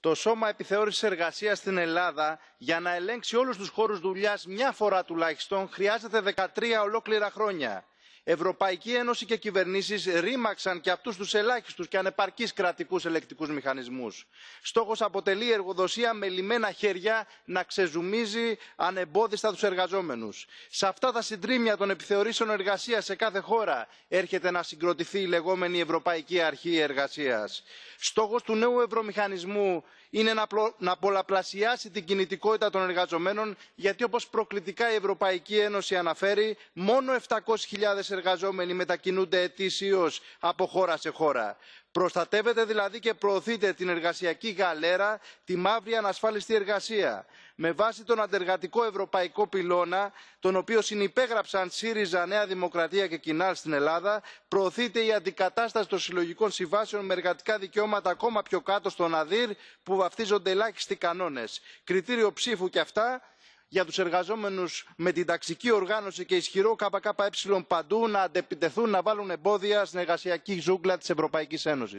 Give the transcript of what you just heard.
το σώμα επιθεώρησης εργασίας στην ελλάδα για να ελέγξει όλους τους χώρους δουλειάς μια φορά τουλάχιστον χρειάζεται 13 ολόκληρα χρόνια ευρωπαϊκή ένωση και κυβερνήσεις ρήμαξαν και αυτούς τους ελάχιστους και ανεπαρκείς κρατικούς ελεκτικούς μηχανισμούς. Στόχος αποτελεί η εργοδοσία με λιμένα χέρια να ξεζουμίζει ανεμπόδιστα τους εργαζόμενους. σε αυτά τα συντρίμια των επιθεωρήσεων εργασίας σε κάθε χώρα έρχεται να συγκροτηθεί η λεγόμενη ευρωπαϊκή αρχή Εργασίας. Στόχος του νέου ευρωμηχανισμού είναι να πολλαπλασιάσει την κινητικότητα των εργαζομένων γιατί όπως προκλητικά η ευρωπαϊκή ένωση αναφέρει μόνο 700.000 εργαζόμενοι μετακινούνται ετήσιω από χώρα σε χώρα. προστατεύεται δηλαδή και προωθείται την εργασιακή γαλέρα τη μαύρη ανασφάλιστη εργασία με βάση τον αντεργατικό ευρωπαϊκό πυλώνα τον οποίο συνυπέγραψαν σύριζα νέα δημοκρατία και κοινάλ στην ελλάδα προωθείται η αντικατάσταση των συλλογικών συμβάσεων με εργατικά δικαιώματα ακόμα πιο κάτω στον αδύρ που βαφτίζονται ελάχιστοι κανόνες. κριτήριο ψήφου και αυτά για τους εργαζόμενους με την ταξική οργάνωση και ισχυρό κκε παντού να αντεπιτεθούν να βάλουν εμπόδια στην εργασιακή ζούγκλα της ευρωπαϊκής ένωσης.